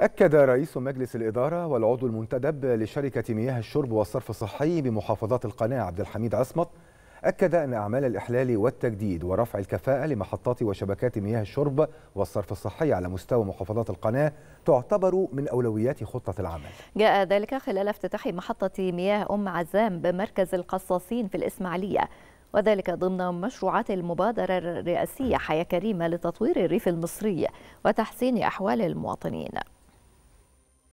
أكد رئيس مجلس الإدارة والعضو المنتدب لشركة مياه الشرب والصرف الصحي بمحافظات القناة عبد الحميد عصمت أكد أن أعمال الإحلال والتجديد ورفع الكفاءة لمحطات وشبكات مياه الشرب والصرف الصحي على مستوى محافظات القناة تعتبر من أولويات خطة العمل جاء ذلك خلال افتتاح محطة مياه أم عزام بمركز القصاصين في الإسماعيلية وذلك ضمن مشروعات المبادرة الرئاسية حياة كريمة لتطوير الريف المصري وتحسين أحوال المواطنين